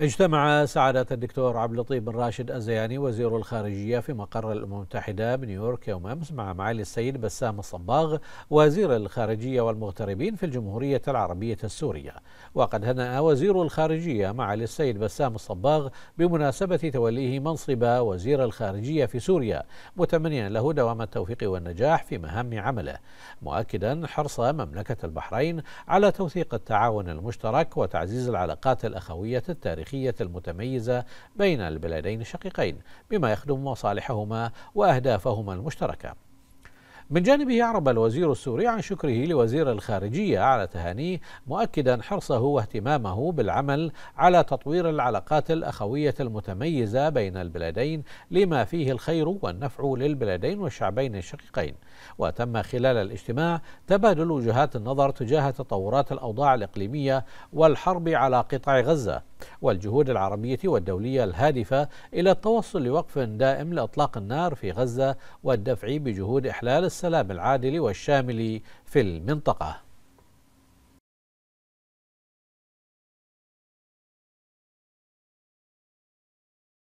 اجتمع سعادة الدكتور عبد اللطيف بن راشد الزياني وزير الخارجية في مقر الأمم المتحدة بنيويورك يوم أمس مع معالي السيد بسام الصباغ وزير الخارجية والمغتربين في الجمهورية العربية السورية وقد هنأ وزير الخارجية معالي السيد بسام الصباغ بمناسبة توليه منصب وزير الخارجية في سوريا متمنيا له دوام التوفيق والنجاح في مهام عمله مؤكدا حرص مملكة البحرين على توثيق التعاون المشترك وتعزيز العلاقات الأخوية التاريخية التاريخية المتميزة بين البلدين الشقيقين بما يخدم مصالحهما وأهدافهما المشتركة من جانبه أعرب الوزير السوري عن شكره لوزير الخارجية على تهانيه مؤكدا حرصه واهتمامه بالعمل على تطوير العلاقات الأخوية المتميزة بين البلدين لما فيه الخير والنفع للبلدين والشعبين الشقيقين وتم خلال الاجتماع تبادل وجهات النظر تجاه تطورات الأوضاع الإقليمية والحرب على قطاع غزة والجهود العربية والدولية الهادفة إلى التوصل لوقف دائم لإطلاق النار في غزة والدفع بجهود إحلال السلام العادل والشامل في المنطقة